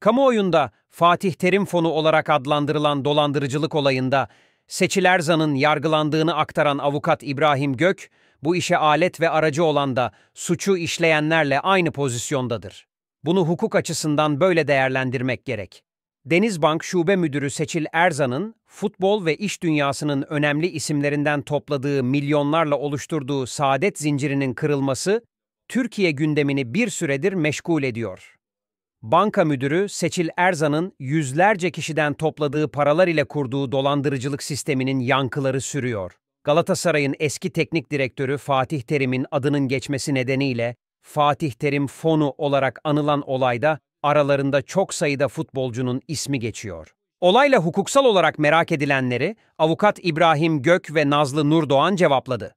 Kamuoyunda Fatih Terim Fonu olarak adlandırılan dolandırıcılık olayında Seçil Erzan'ın yargılandığını aktaran avukat İbrahim Gök, bu işe alet ve aracı olan da suçu işleyenlerle aynı pozisyondadır. Bunu hukuk açısından böyle değerlendirmek gerek. Denizbank Şube Müdürü Seçil Erzan'ın futbol ve iş dünyasının önemli isimlerinden topladığı milyonlarla oluşturduğu saadet zincirinin kırılması Türkiye gündemini bir süredir meşgul ediyor banka müdürü Seçil Erzan'ın yüzlerce kişiden topladığı paralar ile kurduğu dolandırıcılık sisteminin yankıları sürüyor. Galatasaray'ın eski teknik direktörü Fatih Terim'in adının geçmesi nedeniyle Fatih Terim fonu olarak anılan olayda aralarında çok sayıda futbolcunun ismi geçiyor. Olayla hukuksal olarak merak edilenleri avukat İbrahim Gök ve Nazlı Nurdoğan cevapladı.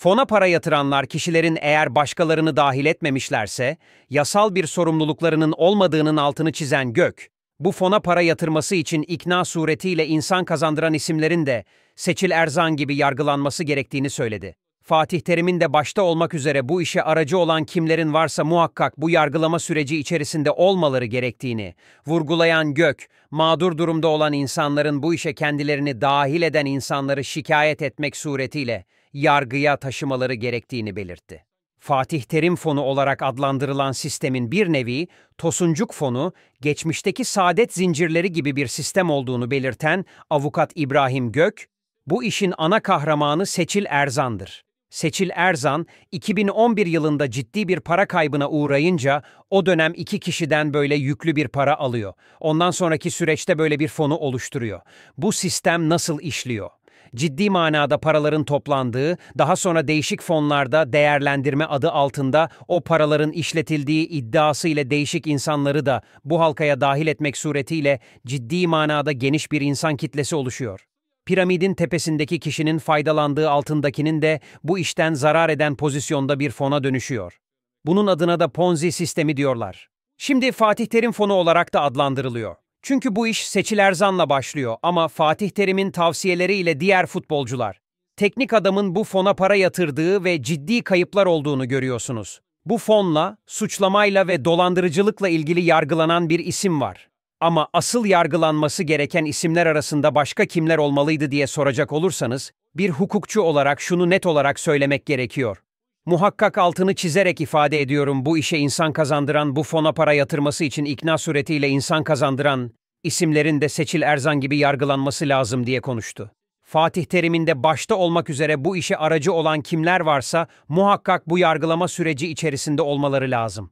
Fona para yatıranlar kişilerin eğer başkalarını dahil etmemişlerse, yasal bir sorumluluklarının olmadığının altını çizen Gök, bu fona para yatırması için ikna suretiyle insan kazandıran isimlerin de Seçil Erzan gibi yargılanması gerektiğini söyledi. Fatih Terim'in de başta olmak üzere bu işe aracı olan kimlerin varsa muhakkak bu yargılama süreci içerisinde olmaları gerektiğini, vurgulayan Gök, mağdur durumda olan insanların bu işe kendilerini dahil eden insanları şikayet etmek suretiyle yargıya taşımaları gerektiğini belirtti. Fatih Terim Fonu olarak adlandırılan sistemin bir nevi, Tosuncuk Fonu, geçmişteki saadet zincirleri gibi bir sistem olduğunu belirten avukat İbrahim Gök, bu işin ana kahramanı Seçil Erzan'dır. Seçil Erzan, 2011 yılında ciddi bir para kaybına uğrayınca o dönem iki kişiden böyle yüklü bir para alıyor. Ondan sonraki süreçte böyle bir fonu oluşturuyor. Bu sistem nasıl işliyor? ciddi manada paraların toplandığı, daha sonra değişik fonlarda değerlendirme adı altında o paraların işletildiği iddiası ile değişik insanları da bu halkaya dahil etmek suretiyle ciddi manada geniş bir insan kitlesi oluşuyor. Piramidin tepesindeki kişinin faydalandığı altındakinin de bu işten zarar eden pozisyonda bir fona dönüşüyor. Bunun adına da Ponzi sistemi diyorlar. Şimdi Fatih Terim fonu olarak da adlandırılıyor. Çünkü bu iş Seçil Erzan'la başlıyor ama Fatih Terim'in tavsiyeleriyle diğer futbolcular. Teknik adamın bu fona para yatırdığı ve ciddi kayıplar olduğunu görüyorsunuz. Bu fonla, suçlamayla ve dolandırıcılıkla ilgili yargılanan bir isim var. Ama asıl yargılanması gereken isimler arasında başka kimler olmalıydı diye soracak olursanız, bir hukukçu olarak şunu net olarak söylemek gerekiyor. Muhakkak altını çizerek ifade ediyorum bu işe insan kazandıran, bu fona para yatırması için ikna suretiyle insan kazandıran, isimlerin de Seçil Erzan gibi yargılanması lazım diye konuştu. Fatih teriminde başta olmak üzere bu işe aracı olan kimler varsa muhakkak bu yargılama süreci içerisinde olmaları lazım.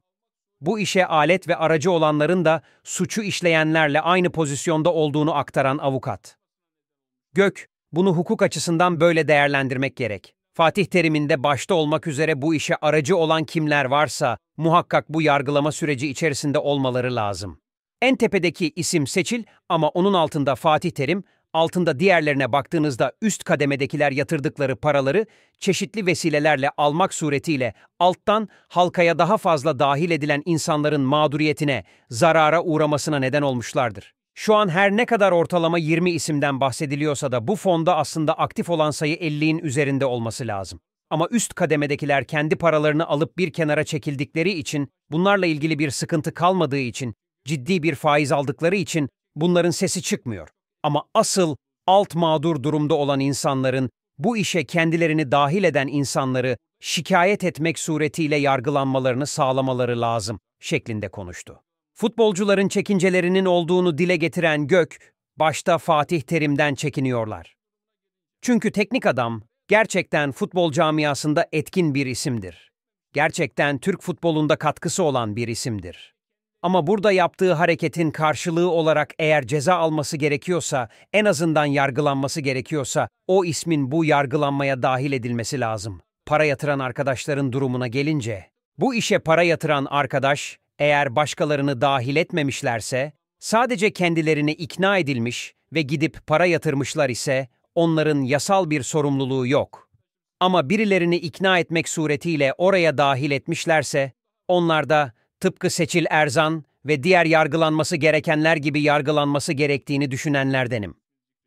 Bu işe alet ve aracı olanların da suçu işleyenlerle aynı pozisyonda olduğunu aktaran avukat. Gök, bunu hukuk açısından böyle değerlendirmek gerek. Fatih teriminde başta olmak üzere bu işe aracı olan kimler varsa muhakkak bu yargılama süreci içerisinde olmaları lazım. En tepedeki isim Seçil ama onun altında Fatih Terim, altında diğerlerine baktığınızda üst kademedekiler yatırdıkları paraları çeşitli vesilelerle almak suretiyle alttan halkaya daha fazla dahil edilen insanların mağduriyetine, zarara uğramasına neden olmuşlardır. Şu an her ne kadar ortalama 20 isimden bahsediliyorsa da bu fonda aslında aktif olan sayı 50'in üzerinde olması lazım. Ama üst kademedekiler kendi paralarını alıp bir kenara çekildikleri için, bunlarla ilgili bir sıkıntı kalmadığı için, ciddi bir faiz aldıkları için bunların sesi çıkmıyor. Ama asıl alt mağdur durumda olan insanların, bu işe kendilerini dahil eden insanları şikayet etmek suretiyle yargılanmalarını sağlamaları lazım şeklinde konuştu. Futbolcuların çekincelerinin olduğunu dile getiren Gök, başta Fatih Terim'den çekiniyorlar. Çünkü teknik adam gerçekten futbol camiasında etkin bir isimdir. Gerçekten Türk futbolunda katkısı olan bir isimdir. Ama burada yaptığı hareketin karşılığı olarak eğer ceza alması gerekiyorsa, en azından yargılanması gerekiyorsa o ismin bu yargılanmaya dahil edilmesi lazım. Para yatıran arkadaşların durumuna gelince, bu işe para yatıran arkadaş eğer başkalarını dahil etmemişlerse, sadece kendilerini ikna edilmiş ve gidip para yatırmışlar ise onların yasal bir sorumluluğu yok. Ama birilerini ikna etmek suretiyle oraya dahil etmişlerse, onlar da tıpkı Seçil Erzan ve diğer yargılanması gerekenler gibi yargılanması gerektiğini düşünenlerdenim.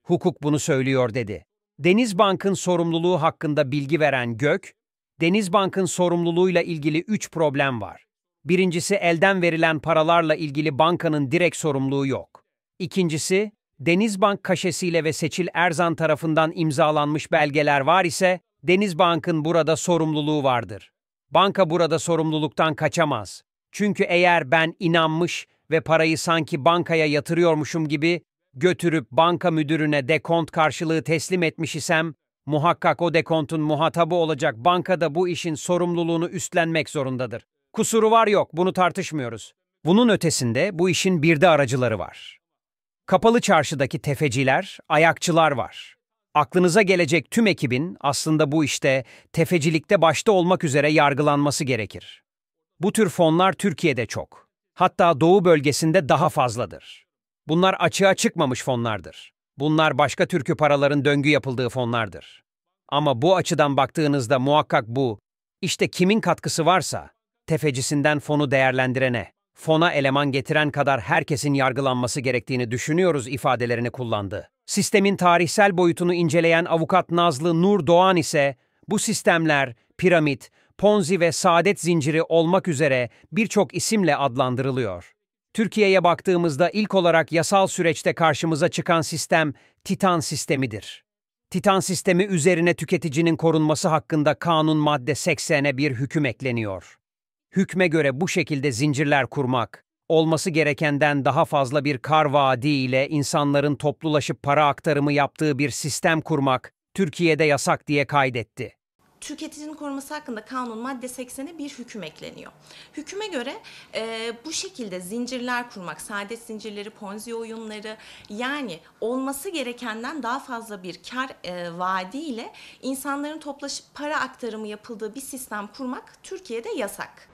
Hukuk bunu söylüyor dedi. Denizbank'ın sorumluluğu hakkında bilgi veren Gök, Denizbank'ın sorumluluğuyla ilgili üç problem var. Birincisi elden verilen paralarla ilgili bankanın direkt sorumluluğu yok. İkincisi, Denizbank kaşesiyle ve Seçil Erzan tarafından imzalanmış belgeler var ise Denizbank'ın burada sorumluluğu vardır. Banka burada sorumluluktan kaçamaz. Çünkü eğer ben inanmış ve parayı sanki bankaya yatırıyormuşum gibi götürüp banka müdürüne dekont karşılığı teslim etmiş isem, muhakkak o dekontun muhatabı olacak bankada bu işin sorumluluğunu üstlenmek zorundadır. Kusuru var yok, bunu tartışmıyoruz. Bunun ötesinde bu işin bir de aracıları var. Kapalı çarşıdaki tefeciler, ayakçılar var. Aklınıza gelecek tüm ekibin aslında bu işte tefecilikte başta olmak üzere yargılanması gerekir. Bu tür fonlar Türkiye'de çok. Hatta doğu bölgesinde daha fazladır. Bunlar açığa çıkmamış fonlardır. Bunlar başka türkü paraların döngü yapıldığı fonlardır. Ama bu açıdan baktığınızda muhakkak bu, işte kimin katkısı varsa, tefecisinden fonu değerlendirene, fona eleman getiren kadar herkesin yargılanması gerektiğini düşünüyoruz ifadelerini kullandı. Sistemin tarihsel boyutunu inceleyen avukat Nazlı Nur Doğan ise bu sistemler piramit, ponzi ve saadet zinciri olmak üzere birçok isimle adlandırılıyor. Türkiye'ye baktığımızda ilk olarak yasal süreçte karşımıza çıkan sistem Titan sistemidir. Titan sistemi üzerine tüketicinin korunması hakkında kanun madde 80'e bir hüküm ekleniyor hükme göre bu şekilde zincirler kurmak, olması gerekenden daha fazla bir kar vaadi ile insanların toplulaşıp para aktarımı yaptığı bir sistem kurmak, Türkiye'de yasak diye kaydetti tüketicinin koruması hakkında kanun madde 80'e bir hüküm ekleniyor. Hüküme göre e, bu şekilde zincirler kurmak, saadet zincirleri, ponzi oyunları yani olması gerekenden daha fazla bir kar e, vaadiyle insanların toplaşıp para aktarımı yapıldığı bir sistem kurmak Türkiye'de yasak.